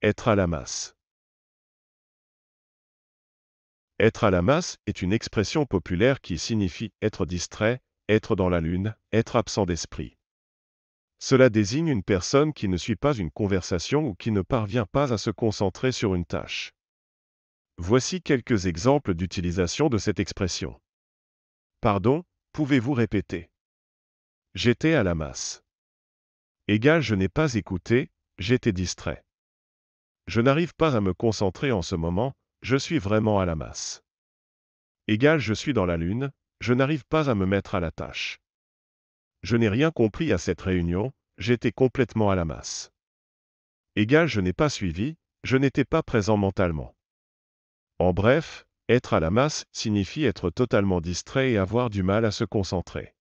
Être à la masse. Être à la masse est une expression populaire qui signifie être distrait, être dans la lune, être absent d'esprit. Cela désigne une personne qui ne suit pas une conversation ou qui ne parvient pas à se concentrer sur une tâche. Voici quelques exemples d'utilisation de cette expression. Pardon, pouvez-vous répéter J'étais à la masse. Égal, je n'ai pas écouté, j'étais distrait. Je n'arrive pas à me concentrer en ce moment, je suis vraiment à la masse. Égal, je suis dans la lune, je n'arrive pas à me mettre à la tâche. Je n'ai rien compris à cette réunion, j'étais complètement à la masse. Égal, je n'ai pas suivi, je n'étais pas présent mentalement. En bref, être à la masse signifie être totalement distrait et avoir du mal à se concentrer.